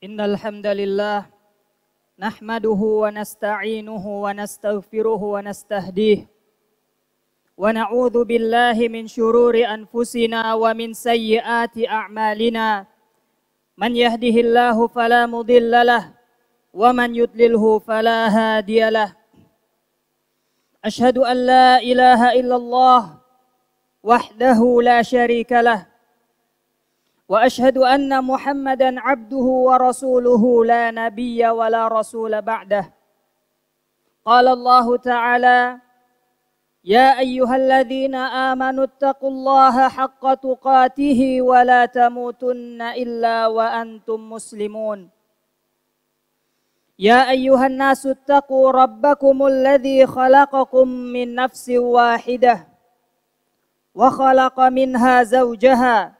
إن الحمد لله نحمده ونستعينه ونستغفره ونستهديه ونعوذ بالله من شرور أنفسنا ومن سيئات أعمالنا من يهده الله فلا مضل له ومن يضلله فلا هادي له أشهد أن لا إله إلا الله وحده لا شريك له واشهد ان محمدا عبده ورسوله لا نبي ولا رسول بعده قال الله تعالى يا ايها الذين امنوا اتقوا الله حق تقاته ولا تموتن الا وانتم مسلمون يا ايها الناس اتقوا ربكم الذي خلقكم من نفس واحده وخلق منها زوجها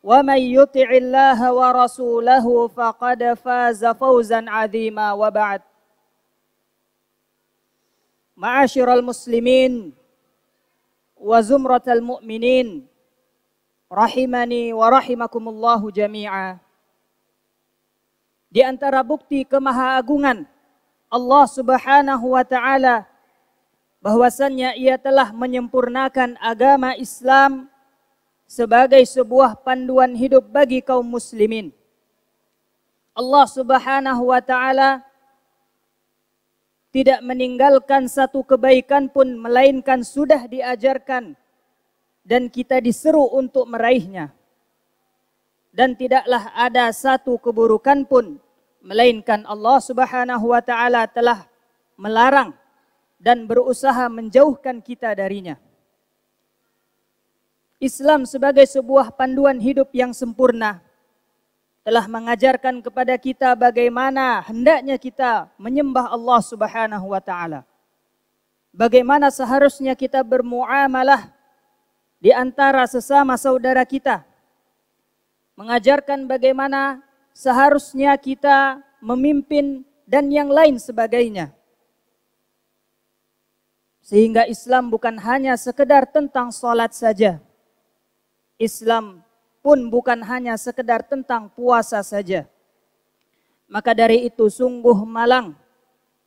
ومن يطع الله ورسوله فقد فاز فوزا عظيما وبعد معاشر المسلمين وزمرة المؤمنين رحمني ورحمكم الله جميعا Di antara bukti kemahaagungan Allah Subhanahu wa taala bahwasannya ia telah menyempurnakan agama Islam sebagai sebuah panduan hidup bagi kaum muslimin. Allah Subhanahu wa taala tidak meninggalkan satu kebaikan pun melainkan sudah diajarkan dan kita diseru untuk meraihnya. Dan tidaklah ada satu keburukan pun melainkan Allah Subhanahu wa taala telah melarang dan berusaha menjauhkan kita darinya. Islam sebagai sebuah panduan hidup yang sempurna telah mengajarkan kepada kita bagaimana hendaknya kita menyembah Allah Subhanahu wa taala. Bagaimana seharusnya kita bermuamalah di antara sesama saudara kita. Mengajarkan bagaimana seharusnya kita memimpin dan yang lain sebagainya. Sehingga Islam bukan hanya sekedar tentang sholat saja Islam pun bukan hanya sekedar tentang puasa saja. Maka dari itu sungguh malang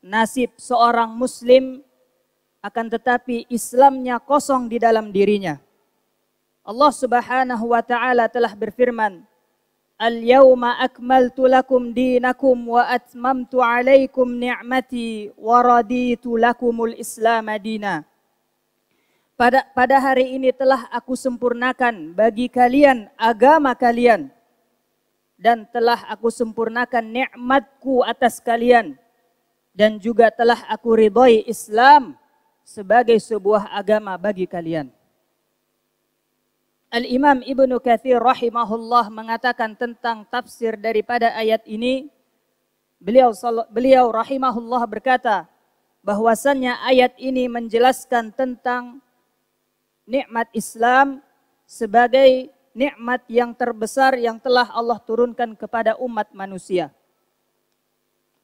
nasib seorang muslim akan tetapi Islamnya kosong di dalam dirinya. Allah Subhanahu wa taala telah berfirman, "Al-yauma akmaltu lakum dinakum wa atmamtu alaikum ni'mati wa raditu lakumul Islam madinah." pada pada hari ini telah aku sempurnakan bagi kalian agama kalian dan telah aku sempurnakan nikmatku atas kalian dan juga telah aku ridhoi Islam sebagai sebuah agama bagi kalian. Al-Imam Ibnu Katsir rahimahullah mengatakan tentang tafsir daripada ayat ini beliau beliau rahimahullah berkata bahwasannya ayat ini menjelaskan tentang nikmat Islam sebagai nikmat yang terbesar yang telah Allah turunkan kepada umat manusia.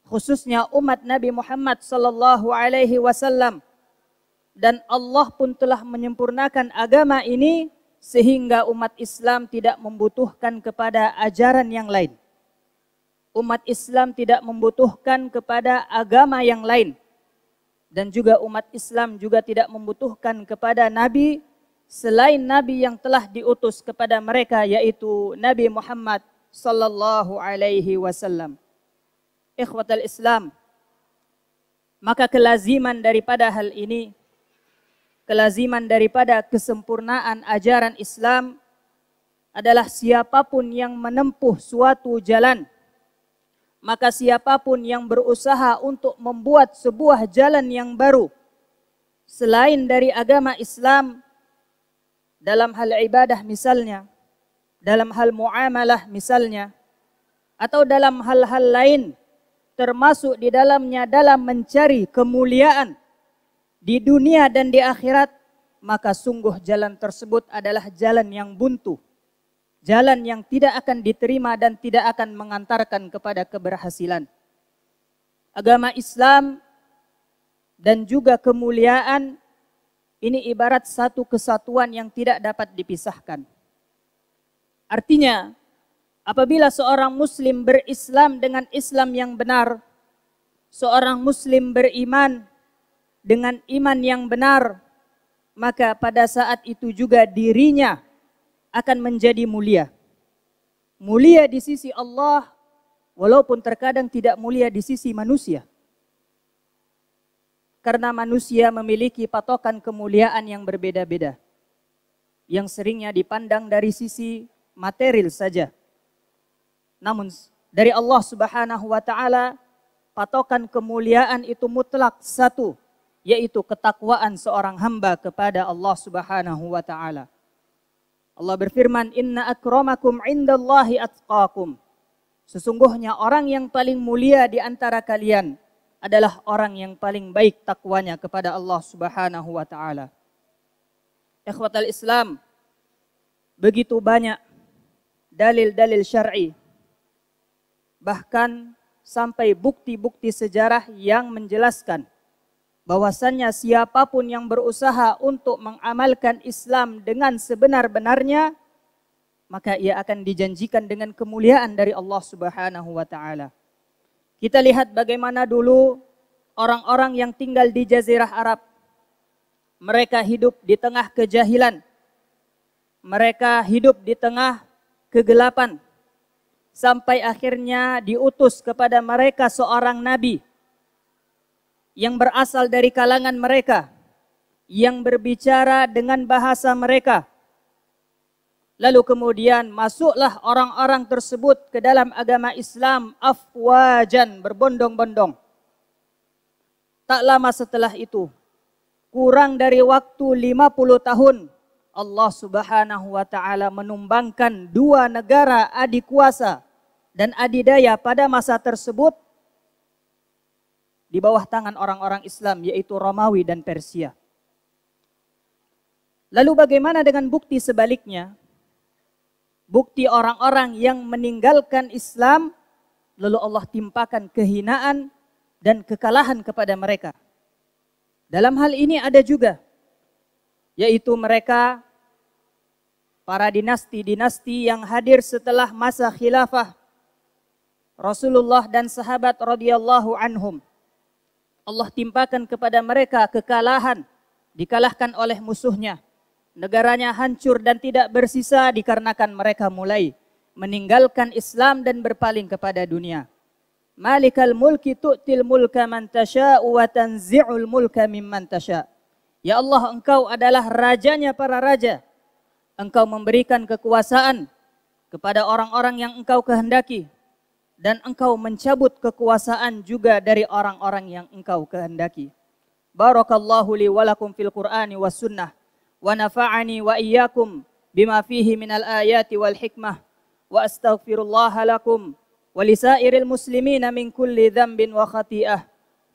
Khususnya umat Nabi Muhammad sallallahu alaihi wasallam dan Allah pun telah menyempurnakan agama ini sehingga umat Islam tidak membutuhkan kepada ajaran yang lain. Umat Islam tidak membutuhkan kepada agama yang lain. Dan juga umat Islam juga tidak membutuhkan kepada nabi selain nabi yang telah diutus kepada mereka yaitu Nabi Muhammad sallallahu alaihi wasallam. Ikhwatul Islam, maka kelaziman daripada hal ini kelaziman daripada kesempurnaan ajaran Islam adalah siapapun yang menempuh suatu jalan maka siapapun yang berusaha untuk membuat sebuah jalan yang baru selain dari agama Islam dalam hal ibadah misalnya, dalam hal muamalah misalnya, atau dalam hal-hal lain termasuk di dalamnya dalam mencari kemuliaan di dunia dan di akhirat, maka sungguh jalan tersebut adalah jalan yang buntu. Jalan yang tidak akan diterima dan tidak akan mengantarkan kepada keberhasilan. Agama Islam dan juga kemuliaan ini ibarat satu kesatuan yang tidak dapat dipisahkan. Artinya, apabila seorang muslim berislam dengan Islam yang benar, seorang muslim beriman dengan iman yang benar, maka pada saat itu juga dirinya akan menjadi mulia. Mulia di sisi Allah, walaupun terkadang tidak mulia di sisi manusia karena manusia memiliki patokan kemuliaan yang berbeda-beda. Yang seringnya dipandang dari sisi material saja. Namun dari Allah Subhanahu wa taala patokan kemuliaan itu mutlak satu, yaitu ketakwaan seorang hamba kepada Allah Subhanahu wa taala. Allah berfirman, "Inna akramakum indallahi atqakum." Sesungguhnya orang yang paling mulia di antara kalian adalah orang yang paling baik takwanya kepada Allah Subhanahu wa taala. Ikhwatal Islam, begitu banyak dalil-dalil syar'i bahkan sampai bukti-bukti sejarah yang menjelaskan bahwasannya siapapun yang berusaha untuk mengamalkan Islam dengan sebenar-benarnya maka ia akan dijanjikan dengan kemuliaan dari Allah Subhanahu wa taala. Kita lihat bagaimana dulu orang-orang yang tinggal di Jazirah Arab. Mereka hidup di tengah kejahilan. Mereka hidup di tengah kegelapan. Sampai akhirnya diutus kepada mereka seorang nabi yang berasal dari kalangan mereka, yang berbicara dengan bahasa mereka, Lalu kemudian masuklah orang-orang tersebut ke dalam agama Islam afwajan, berbondong-bondong. Tak lama setelah itu, kurang dari waktu 50 tahun, Allah Subhanahu wa taala menumbangkan dua negara adikuasa dan adidaya pada masa tersebut di bawah tangan orang-orang Islam yaitu Romawi dan Persia. Lalu bagaimana dengan bukti sebaliknya? bukti orang-orang yang meninggalkan Islam lalu Allah timpakan kehinaan dan kekalahan kepada mereka. Dalam hal ini ada juga yaitu mereka para dinasti-dinasti yang hadir setelah masa khilafah Rasulullah dan sahabat radhiyallahu anhum. Allah timpakan kepada mereka kekalahan dikalahkan oleh musuhnya Negaranya hancur dan tidak bersisa dikarenakan mereka mulai meninggalkan Islam dan berpaling kepada dunia. Malikal mulki tu'til mulka man tasha'u wa tanzi'ul mulka mimman tasha'. Ya Allah, engkau adalah rajanya para raja. Engkau memberikan kekuasaan kepada orang-orang yang engkau kehendaki. Dan engkau mencabut kekuasaan juga dari orang-orang yang engkau kehendaki. Barakallahu li walakum fil Qur'ani was sunnah. ونفعني وإياكم بما فيه من الآيات والحكمة وأستغفر الله لكم ولسائر المسلمين من كل ذنب وخطيئة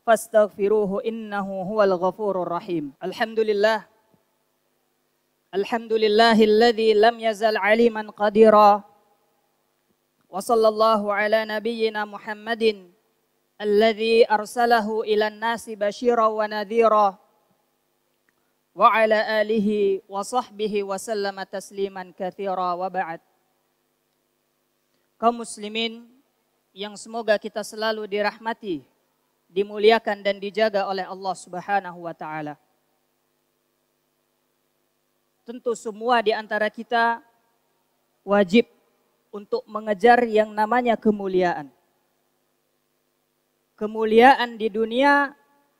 فاستغفروه إنه هو الغفور الرحيم الحمد لله الحمد لله الذي لم يزل عليما قديرا وصلى الله على نبينا محمد الذي أرسله إلى الناس بشيرا ونذيرا wa ala alihi wa sahbihi wa sallama tasliman kathira wa ba'd. Kaum muslimin yang semoga kita selalu dirahmati, dimuliakan dan dijaga oleh Allah Subhanahu wa taala. Tentu semua di antara kita wajib untuk mengejar yang namanya kemuliaan. Kemuliaan di dunia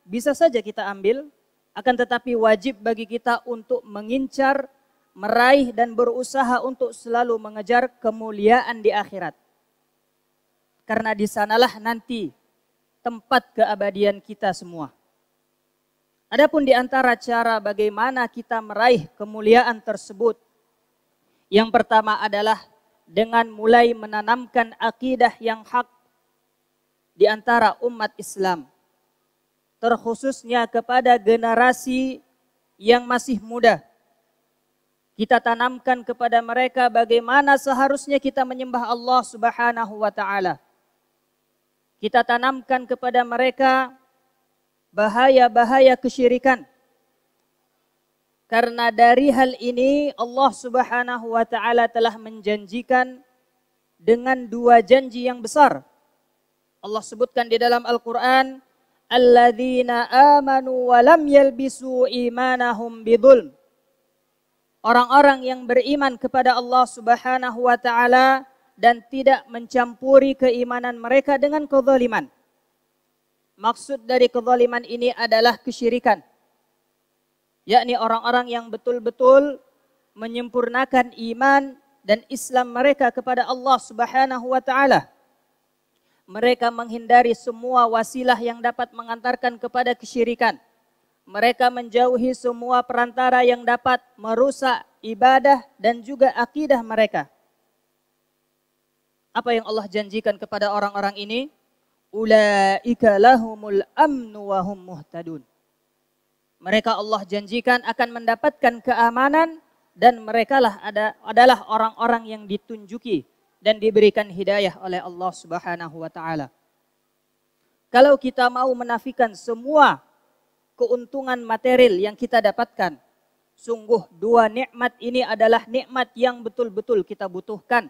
bisa saja kita ambil, akan tetapi wajib bagi kita untuk mengincar, meraih dan berusaha untuk selalu mengejar kemuliaan di akhirat. Karena di sanalah nanti tempat keabadian kita semua. Adapun di antara cara bagaimana kita meraih kemuliaan tersebut, yang pertama adalah dengan mulai menanamkan akidah yang hak di antara umat Islam terkhususnya kepada generasi yang masih muda. Kita tanamkan kepada mereka bagaimana seharusnya kita menyembah Allah Subhanahu wa taala. Kita tanamkan kepada mereka bahaya-bahaya kesyirikan. Karena dari hal ini Allah Subhanahu wa taala telah menjanjikan dengan dua janji yang besar. Allah sebutkan di dalam Al-Qur'an alladzina amanu wa lam yalbisu imanahum bidzulm. Orang-orang yang beriman kepada Allah Subhanahu wa taala dan tidak mencampuri keimanan mereka dengan kezaliman. Maksud dari kezaliman ini adalah kesyirikan. Yakni orang-orang yang betul-betul menyempurnakan iman dan Islam mereka kepada Allah Subhanahu wa taala mereka menghindari semua wasilah yang dapat mengantarkan kepada kesyirikan. Mereka menjauhi semua perantara yang dapat merusak ibadah dan juga akidah mereka. Apa yang Allah janjikan kepada orang-orang ini? Ulaika lahumul amnu wa hum muhtadun. Mereka Allah janjikan akan mendapatkan keamanan dan merekalah ada adalah orang-orang yang ditunjuki dan diberikan hidayah oleh Allah Subhanahu wa taala. Kalau kita mau menafikan semua keuntungan material yang kita dapatkan, sungguh dua nikmat ini adalah nikmat yang betul-betul kita butuhkan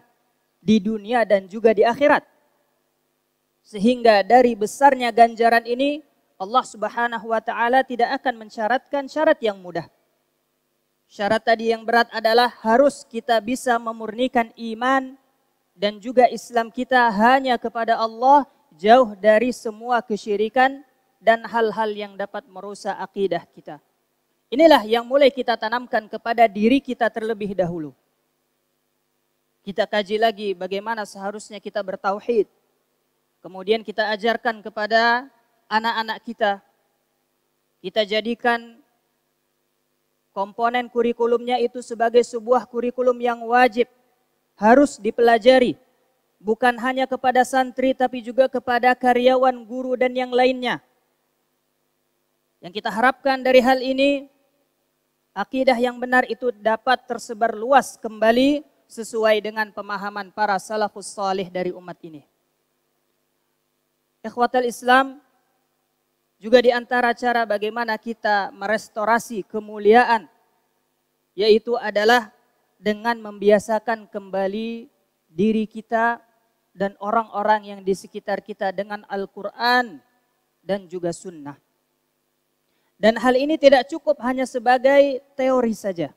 di dunia dan juga di akhirat. Sehingga dari besarnya ganjaran ini Allah Subhanahu wa taala tidak akan mensyaratkan syarat yang mudah. Syarat tadi yang berat adalah harus kita bisa memurnikan iman dan juga Islam kita hanya kepada Allah jauh dari semua kesyirikan dan hal-hal yang dapat merusak akidah kita. Inilah yang mulai kita tanamkan kepada diri kita terlebih dahulu. Kita kaji lagi bagaimana seharusnya kita bertauhid. Kemudian kita ajarkan kepada anak-anak kita. Kita jadikan komponen kurikulumnya itu sebagai sebuah kurikulum yang wajib harus dipelajari. Bukan hanya kepada santri tapi juga kepada karyawan, guru dan yang lainnya. Yang kita harapkan dari hal ini, akidah yang benar itu dapat tersebar luas kembali sesuai dengan pemahaman para salafus salih dari umat ini. Ikhwatal Islam, juga di antara cara bagaimana kita merestorasi kemuliaan yaitu adalah dengan membiasakan kembali diri kita dan orang-orang yang di sekitar kita dengan Al-Quran dan juga sunnah. Dan hal ini tidak cukup hanya sebagai teori saja.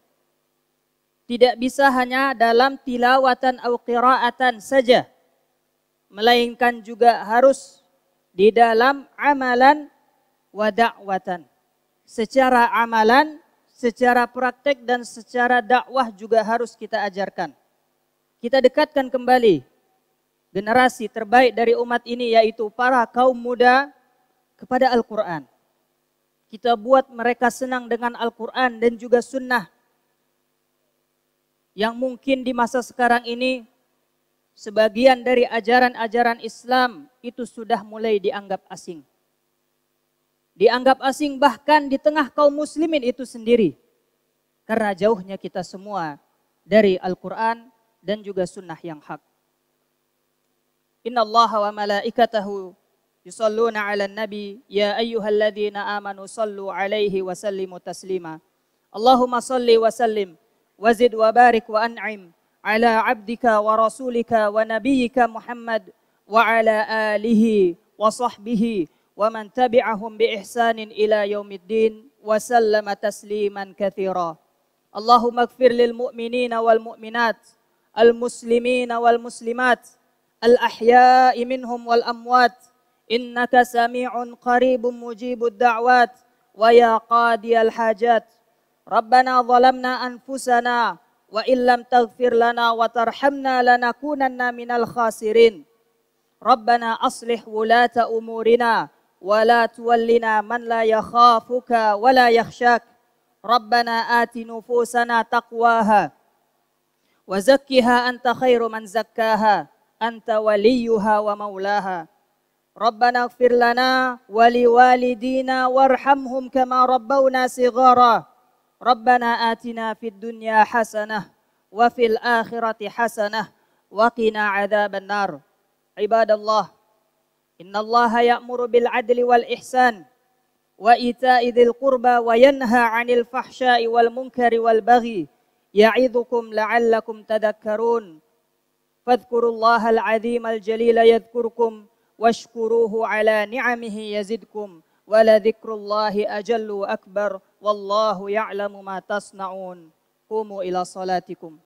Tidak bisa hanya dalam tilawatan atau qiraatan saja. Melainkan juga harus di dalam amalan wa da'watan. Secara amalan secara praktek dan secara dakwah juga harus kita ajarkan. Kita dekatkan kembali generasi terbaik dari umat ini yaitu para kaum muda kepada Al-Quran. Kita buat mereka senang dengan Al-Quran dan juga sunnah. Yang mungkin di masa sekarang ini sebagian dari ajaran-ajaran Islam itu sudah mulai dianggap asing dianggap asing bahkan di tengah kaum muslimin itu sendiri. Karena jauhnya kita semua dari Al-Quran dan juga sunnah yang hak. Inna Allah wa malaikatahu yusalluna ala nabi ya ayyuhalladzina amanu sallu alaihi wa sallimu taslima. Allahumma salli wa sallim wa zid wa barik wa an'im ala abdika wa rasulika wa nabiyika Muhammad wa ala alihi wa sahbihi ومن تبعهم بإحسان إلى يوم الدين وسلم تسليما كثيرا اللهم اغفر للمؤمنين والمؤمنات المسلمين والمسلمات الأحياء منهم والأموات إنك سميع قريب مجيب الدعوات ويا قاضي الحاجات ربنا ظلمنا أنفسنا وإن لم تغفر لنا وترحمنا لنكونن من الخاسرين ربنا أصلح ولاة أمورنا ولا تولنا من لا يخافك ولا يخشاك ربنا آت نفوسنا تقواها وزكها أنت خير من زكاها أنت وليها ومولاها ربنا اغفر لنا ولوالدينا وارحمهم كما ربونا صغارا ربنا آتنا في الدنيا حسنة وفي الآخرة حسنة وقنا عذاب النار عباد الله إن الله يأمر بالعدل والإحسان وإيتاء ذي القربى وينهى عن الفحشاء والمنكر والبغي يعظكم لعلكم تذكرون فاذكروا الله العظيم الجليل يذكركم واشكروه على نعمه يزدكم ولذكر الله أجل وأكبر والله يعلم ما تصنعون قوموا إلى صلاتكم